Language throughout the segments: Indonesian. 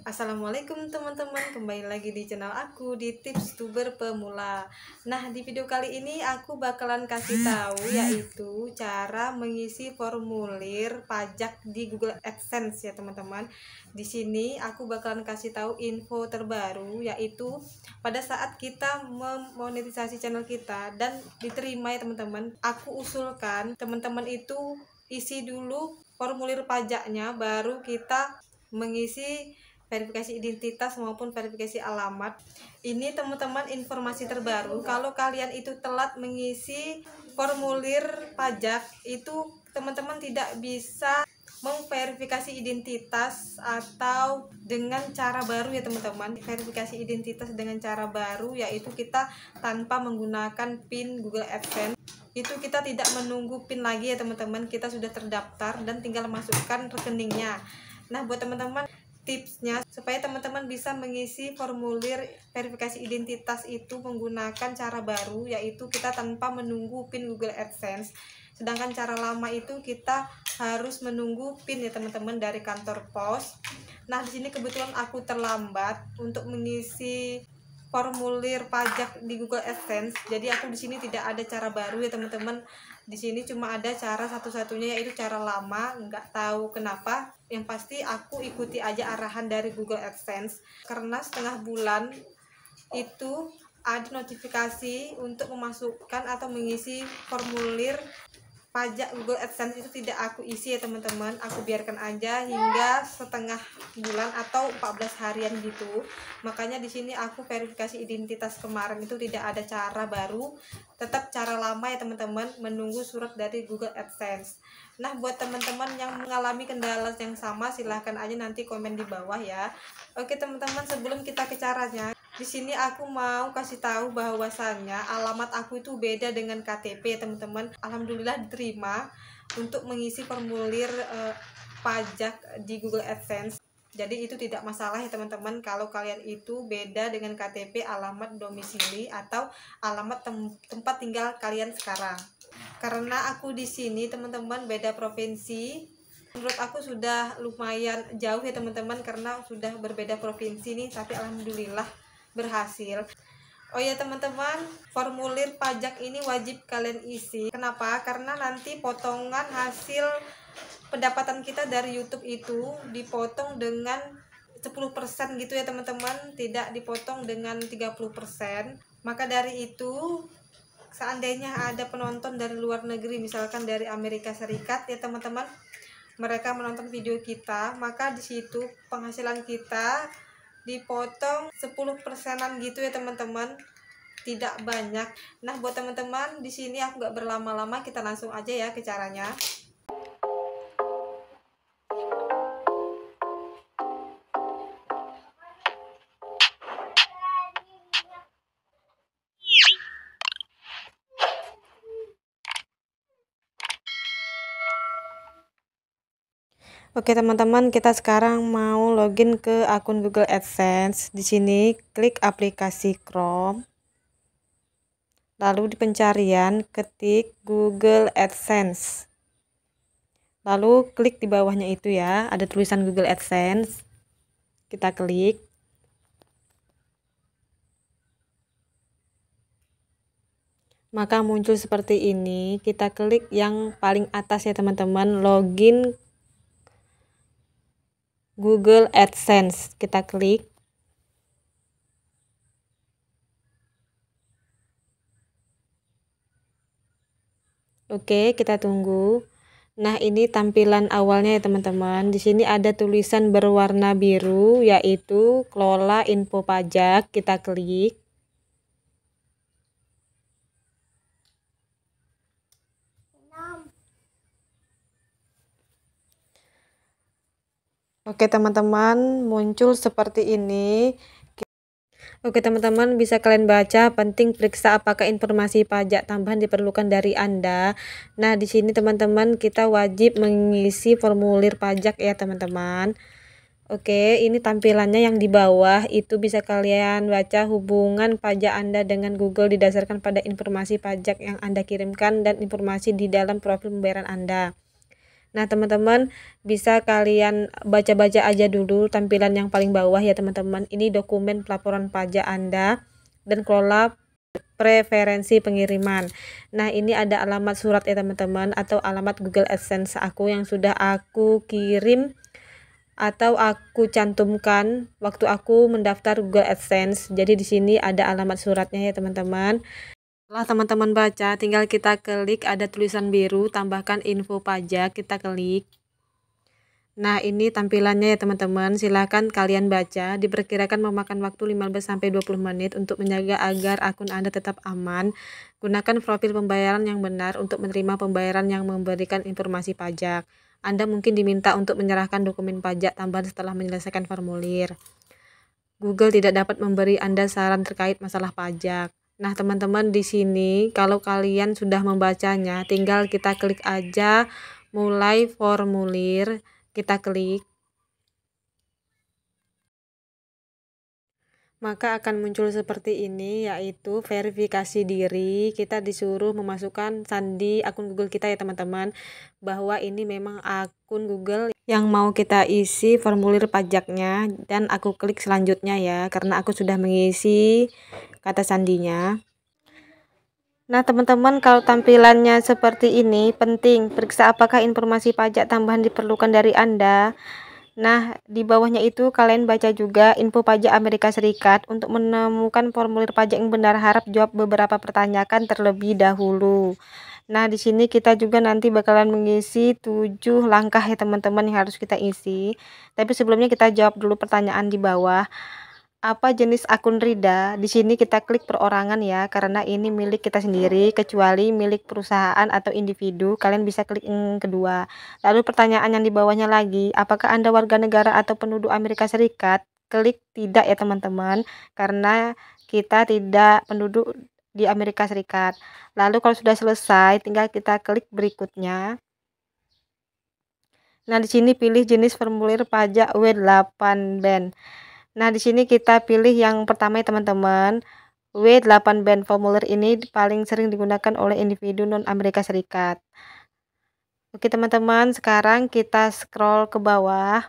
Assalamualaikum teman-teman, kembali lagi di channel aku di Tips Tuber Pemula. Nah, di video kali ini aku bakalan kasih tahu yaitu cara mengisi formulir pajak di Google AdSense ya, teman-teman. Di sini aku bakalan kasih tahu info terbaru yaitu pada saat kita memonetisasi channel kita dan diterima ya, teman-teman. Aku usulkan teman-teman itu isi dulu formulir pajaknya baru kita mengisi verifikasi identitas maupun verifikasi alamat. Ini teman-teman informasi terbaru, kalau kalian itu telat mengisi formulir pajak, itu teman-teman tidak bisa memverifikasi identitas atau dengan cara baru ya teman-teman verifikasi identitas dengan cara baru yaitu kita tanpa menggunakan PIN Google AdSense itu kita tidak menunggu PIN lagi ya teman-teman kita sudah terdaftar dan tinggal masukkan rekeningnya nah buat teman-teman tipsnya supaya teman-teman bisa mengisi formulir verifikasi identitas itu menggunakan cara baru yaitu kita tanpa menunggu PIN Google AdSense. Sedangkan cara lama itu kita harus menunggu PIN ya teman-teman dari kantor pos. Nah, di sini kebetulan aku terlambat untuk mengisi formulir pajak di Google AdSense. Jadi aku di sini tidak ada cara baru ya teman-teman. Di sini cuma ada cara satu-satunya yaitu cara lama. Nggak tahu kenapa yang pasti aku ikuti aja arahan dari Google AdSense karena setengah bulan itu ada notifikasi untuk memasukkan atau mengisi formulir pajak Google AdSense itu tidak aku isi ya teman-teman aku biarkan aja hingga setengah bulan atau 14 harian gitu makanya di sini aku verifikasi identitas kemarin itu tidak ada cara baru tetap cara lama ya teman-teman menunggu surat dari Google AdSense nah buat teman-teman yang mengalami kendala yang sama silahkan aja nanti komen di bawah ya oke teman-teman sebelum kita ke caranya di sini aku mau kasih tahu bahwasannya alamat aku itu beda dengan KTP, teman-teman. Alhamdulillah diterima untuk mengisi formulir eh, pajak di Google AdSense. Jadi itu tidak masalah ya teman-teman kalau kalian itu beda dengan KTP alamat domisili atau alamat tem tempat tinggal kalian sekarang. Karena aku di sini teman-teman beda provinsi, menurut aku sudah lumayan jauh ya teman-teman karena sudah berbeda provinsi nih tapi alhamdulillah berhasil. Oh ya teman-teman, formulir pajak ini wajib kalian isi. Kenapa? Karena nanti potongan hasil pendapatan kita dari YouTube itu dipotong dengan 10% gitu ya teman-teman, tidak dipotong dengan 30%. Maka dari itu seandainya ada penonton dari luar negeri misalkan dari Amerika Serikat ya teman-teman, mereka menonton video kita, maka di situ penghasilan kita dipotong 10 persenan gitu ya teman-teman tidak banyak nah buat teman-teman di sini aku nggak berlama-lama kita langsung aja ya ke caranya Oke teman-teman, kita sekarang mau login ke akun Google AdSense. Di sini klik aplikasi Chrome. Lalu di pencarian ketik Google AdSense. Lalu klik di bawahnya itu ya, ada tulisan Google AdSense. Kita klik. Maka muncul seperti ini, kita klik yang paling atas ya teman-teman, login Google AdSense. Kita klik. Oke, kita tunggu. Nah, ini tampilan awalnya ya teman-teman. Di sini ada tulisan berwarna biru yaitu kelola info pajak. Kita klik. Oke teman-teman muncul seperti ini Oke teman-teman bisa kalian baca penting periksa apakah informasi pajak tambahan diperlukan dari Anda. Nah di sini teman-teman kita wajib mengisi formulir pajak ya teman-teman. Oke ini tampilannya yang di bawah itu bisa kalian baca hubungan pajak Anda dengan Google didasarkan pada informasi pajak yang Anda kirimkan dan informasi di dalam profil pembayaran Anda. Nah, teman-teman bisa kalian baca-baca aja dulu tampilan yang paling bawah ya, teman-teman. Ini dokumen pelaporan pajak Anda dan kelola preferensi pengiriman. Nah, ini ada alamat surat ya, teman-teman, atau alamat Google AdSense aku yang sudah aku kirim atau aku cantumkan waktu aku mendaftar Google AdSense. Jadi di sini ada alamat suratnya ya, teman-teman. Setelah teman-teman baca, tinggal kita klik ada tulisan biru, tambahkan info pajak, kita klik. Nah, ini tampilannya ya teman-teman. Silahkan kalian baca. Diperkirakan memakan waktu 15-20 menit untuk menjaga agar akun Anda tetap aman. Gunakan profil pembayaran yang benar untuk menerima pembayaran yang memberikan informasi pajak. Anda mungkin diminta untuk menyerahkan dokumen pajak tambahan setelah menyelesaikan formulir. Google tidak dapat memberi Anda saran terkait masalah pajak. Nah, teman-teman di sini kalau kalian sudah membacanya, tinggal kita klik aja mulai formulir, kita klik. Maka akan muncul seperti ini yaitu verifikasi diri. Kita disuruh memasukkan sandi akun Google kita ya, teman-teman, bahwa ini memang akun Google yang mau kita isi formulir pajaknya dan aku klik selanjutnya ya karena aku sudah mengisi kata sandinya Nah teman-teman kalau tampilannya seperti ini penting periksa apakah informasi pajak tambahan diperlukan dari Anda Nah di bawahnya itu kalian baca juga info pajak Amerika Serikat untuk menemukan formulir pajak yang benar harap jawab beberapa pertanyaan terlebih dahulu Nah, di sini kita juga nanti bakalan mengisi tujuh langkah ya teman-teman yang harus kita isi. Tapi sebelumnya kita jawab dulu pertanyaan di bawah. Apa jenis akun Rida? Di sini kita klik perorangan ya, karena ini milik kita sendiri, kecuali milik perusahaan atau individu. Kalian bisa klik yang kedua. Lalu pertanyaan yang di bawahnya lagi, apakah Anda warga negara atau penduduk Amerika Serikat? Klik tidak ya teman-teman, karena kita tidak penduduk di Amerika Serikat. Lalu kalau sudah selesai, tinggal kita klik berikutnya. Nah, di sini pilih jenis formulir pajak W8-band. Nah, di sini kita pilih yang pertama ya teman-teman. W8-band formulir ini paling sering digunakan oleh individu non-Amerika Serikat. Oke teman-teman, sekarang kita scroll ke bawah.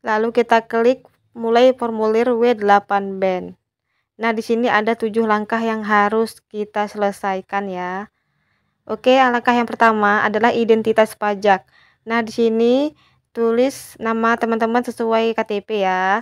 Lalu kita klik mulai formulir W8 band. Nah, di sini ada tujuh langkah yang harus kita selesaikan ya. Oke, langkah yang pertama adalah identitas pajak. Nah, di sini tulis nama teman-teman sesuai KTP ya.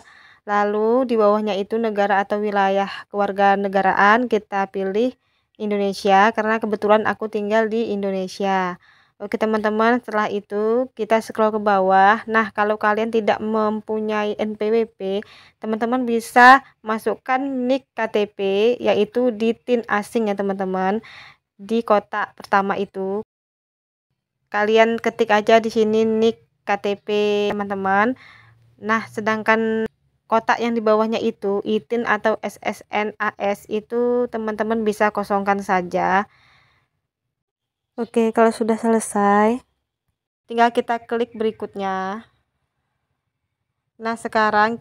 Lalu di bawahnya itu negara atau wilayah kewarganegaraan kita pilih Indonesia karena kebetulan aku tinggal di Indonesia. Oke teman-teman, setelah itu kita scroll ke bawah. Nah, kalau kalian tidak mempunyai NPWP, teman-teman bisa masukkan nik KTP yaitu di TIN asing ya teman-teman di kotak pertama itu. Kalian ketik aja di sini nik KTP teman-teman. Nah, sedangkan kotak yang di bawahnya itu ITIN atau SSN AS itu teman-teman bisa kosongkan saja Oke, kalau sudah selesai, tinggal kita klik berikutnya. Nah, sekarang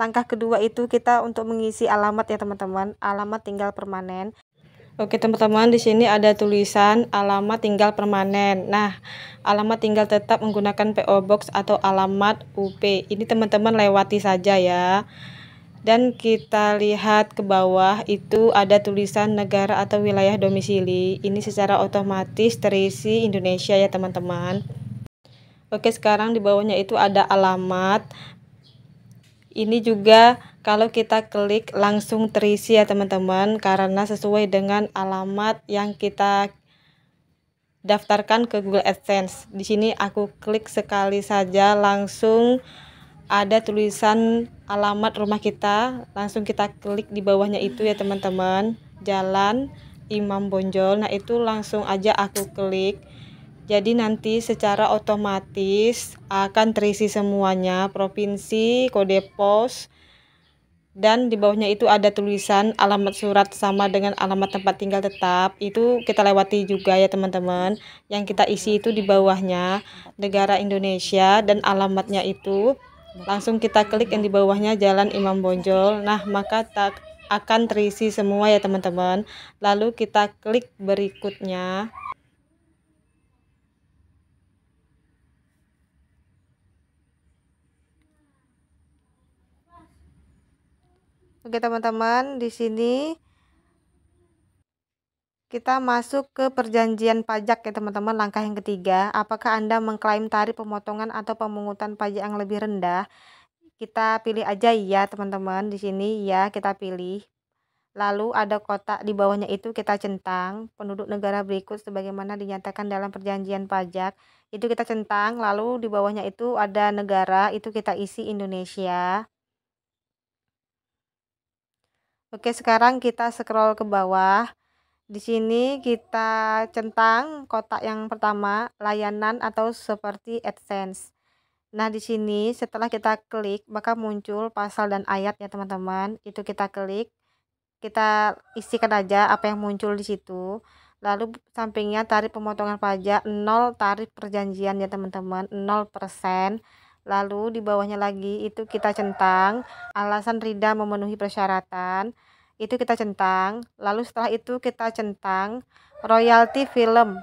langkah kedua itu kita untuk mengisi alamat ya teman-teman, alamat tinggal permanen. Oke teman-teman, di sini ada tulisan alamat tinggal permanen. Nah, alamat tinggal tetap menggunakan PO Box atau alamat UP. Ini teman-teman lewati saja ya dan kita lihat ke bawah itu ada tulisan negara atau wilayah domisili ini secara otomatis terisi Indonesia ya teman-teman Oke sekarang di bawahnya itu ada alamat ini juga kalau kita klik langsung terisi ya teman-teman karena sesuai dengan alamat yang kita daftarkan ke Google AdSense. Di sini aku klik sekali saja langsung ada tulisan alamat rumah kita langsung kita klik di bawahnya itu ya teman-teman Jalan Imam Bonjol nah itu langsung aja aku klik jadi nanti secara otomatis akan terisi semuanya provinsi kode pos dan di bawahnya itu ada tulisan alamat surat sama dengan alamat tempat tinggal tetap itu kita lewati juga ya teman-teman yang kita isi itu di bawahnya negara Indonesia dan alamatnya itu langsung kita klik yang di bawahnya Jalan Imam Bonjol nah maka tak akan terisi semua ya teman-teman lalu kita klik berikutnya Oke teman-teman, di sini kita masuk ke perjanjian pajak ya teman-teman langkah yang ketiga apakah Anda mengklaim tarif pemotongan atau pemungutan pajak yang lebih rendah kita pilih aja ya teman-teman di sini ya kita pilih lalu ada kotak di bawahnya itu kita centang penduduk negara berikut sebagaimana dinyatakan dalam perjanjian pajak itu kita centang lalu di bawahnya itu ada negara itu kita isi Indonesia Oke sekarang kita scroll ke bawah di sini kita centang kotak yang pertama, layanan atau seperti AdSense. Nah, di sini setelah kita klik, maka muncul pasal dan ayat ya, teman-teman. Itu kita klik, kita isikan aja apa yang muncul di situ. Lalu sampingnya tarif pemotongan pajak 0 tarif perjanjian ya, teman-teman, 0%. Lalu di bawahnya lagi itu kita centang alasan Rida memenuhi persyaratan itu kita centang lalu setelah itu kita centang royalty film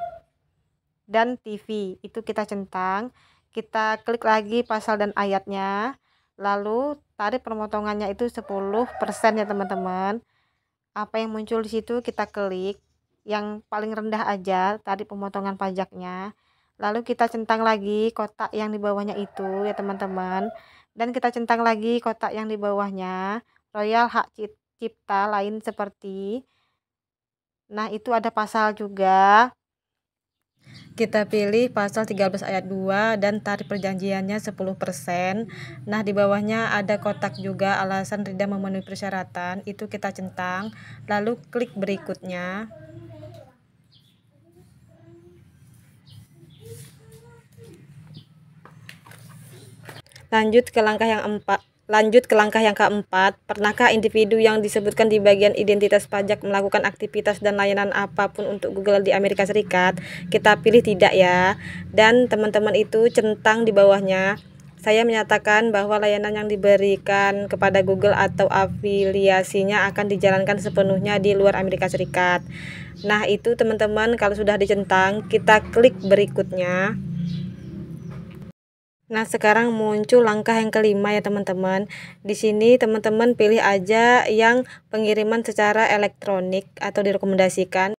dan TV itu kita centang kita klik lagi pasal dan ayatnya lalu tarif pemotongannya itu 10% ya teman-teman apa yang muncul di situ kita klik yang paling rendah aja tarif pemotongan pajaknya lalu kita centang lagi kotak yang di bawahnya itu ya teman-teman dan kita centang lagi kotak yang di bawahnya Royal Hak Cipta cipta lain seperti nah itu ada pasal juga kita pilih pasal 13 ayat 2 dan tarif perjanjiannya 10%. Nah, di bawahnya ada kotak juga alasan tidak memenuhi persyaratan, itu kita centang, lalu klik berikutnya. Lanjut ke langkah yang empat Lanjut ke langkah yang keempat, pernahkah individu yang disebutkan di bagian identitas pajak melakukan aktivitas dan layanan apapun untuk Google di Amerika Serikat? Kita pilih tidak ya. Dan teman-teman itu centang di bawahnya. Saya menyatakan bahwa layanan yang diberikan kepada Google atau afiliasinya akan dijalankan sepenuhnya di luar Amerika Serikat. Nah, itu teman-teman kalau sudah dicentang, kita klik berikutnya. Nah, sekarang muncul langkah yang kelima ya teman-teman. Di sini teman-teman pilih aja yang pengiriman secara elektronik atau direkomendasikan.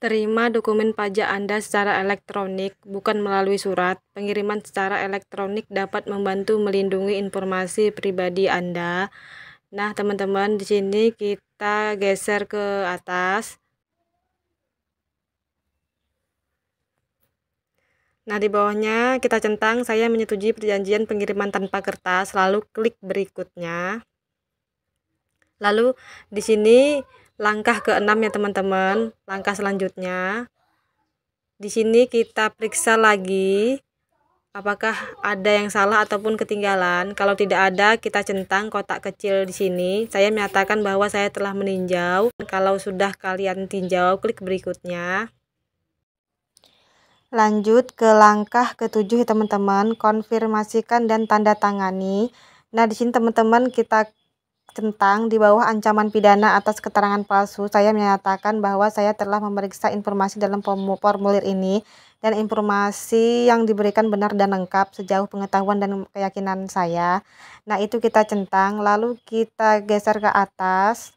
Terima dokumen pajak Anda secara elektronik, bukan melalui surat. Pengiriman secara elektronik dapat membantu melindungi informasi pribadi Anda. Nah, teman-teman, di sini kita geser ke atas. Nah, di bawahnya kita centang saya menyetujui perjanjian pengiriman tanpa kertas, lalu klik berikutnya. Lalu di sini langkah keenam ya teman-teman, langkah selanjutnya. Di sini kita periksa lagi apakah ada yang salah ataupun ketinggalan. Kalau tidak ada, kita centang kotak kecil di sini. Saya menyatakan bahwa saya telah meninjau. Kalau sudah kalian tinjau, klik berikutnya. Lanjut ke langkah ketujuh teman-teman, konfirmasikan dan tanda tangani. Nah, di sini teman-teman kita tentang di bawah ancaman pidana atas keterangan palsu, saya menyatakan bahwa saya telah memeriksa informasi dalam formulir ini dan informasi yang diberikan benar dan lengkap sejauh pengetahuan dan keyakinan saya. Nah, itu kita centang, lalu kita geser ke atas.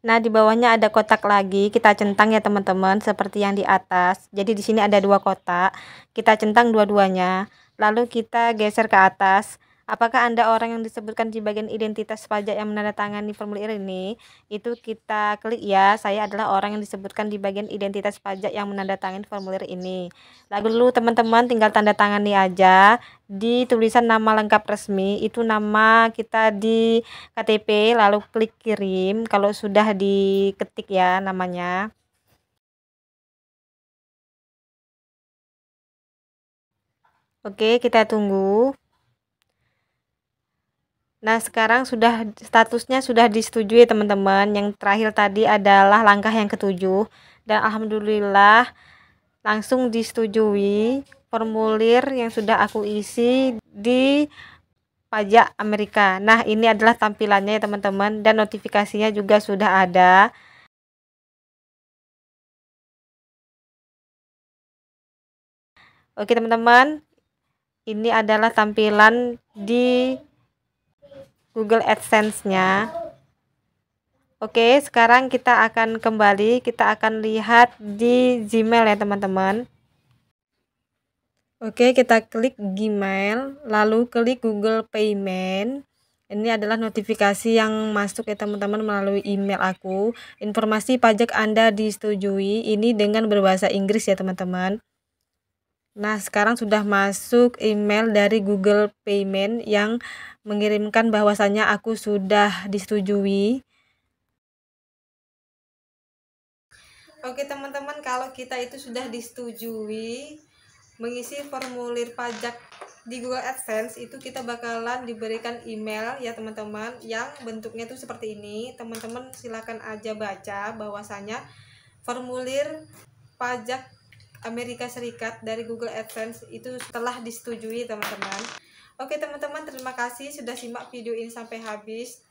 Nah, di bawahnya ada kotak lagi. Kita centang ya, teman-teman, seperti yang di atas. Jadi di sini ada dua kotak. Kita centang dua-duanya. Lalu kita geser ke atas. Apakah Anda orang yang disebutkan di bagian identitas pajak yang menandatangani formulir ini? Itu kita klik ya. Saya adalah orang yang disebutkan di bagian identitas pajak yang menandatangani formulir ini. Lalu teman-teman tinggal tanda tangani aja di tulisan nama lengkap resmi itu nama kita di KTP lalu klik kirim kalau sudah diketik ya namanya. Oke, kita tunggu. Nah, sekarang sudah statusnya sudah disetujui teman-teman. Yang terakhir tadi adalah langkah yang ketujuh dan alhamdulillah langsung disetujui formulir yang sudah aku isi di pajak Amerika. Nah, ini adalah tampilannya ya teman-teman dan notifikasinya juga sudah ada. Oke teman-teman, ini adalah tampilan di Google AdSense-nya. Oke, sekarang kita akan kembali, kita akan lihat di Gmail ya teman-teman. Oke, kita klik Gmail, lalu klik Google Payment. Ini adalah notifikasi yang masuk ya teman-teman melalui email aku. Informasi pajak Anda disetujui, ini dengan berbahasa Inggris ya teman-teman. Nah, sekarang sudah masuk email dari Google Payment yang mengirimkan bahwasannya aku sudah disetujui. Oke, teman-teman, kalau kita itu sudah disetujui mengisi formulir pajak di Google AdSense itu kita bakalan diberikan email ya, teman-teman, yang bentuknya tuh seperti ini. Teman-teman silahkan aja baca bahwasannya formulir pajak Amerika Serikat dari Google AdSense itu telah disetujui teman-teman Oke teman-teman terima kasih sudah simak video ini sampai habis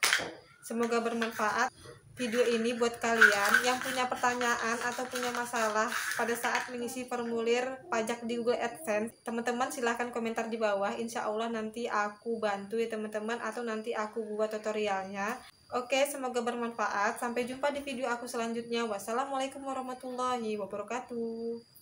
Semoga bermanfaat video ini buat kalian yang punya pertanyaan atau punya masalah pada saat mengisi formulir pajak di Google AdSense. Teman-teman silahkan komentar di bawah. Insya Allah nanti aku bantu ya teman-teman atau nanti aku buat tutorialnya. Oke, semoga bermanfaat. Sampai jumpa di video aku selanjutnya. Wassalamualaikum warahmatullahi wabarakatuh.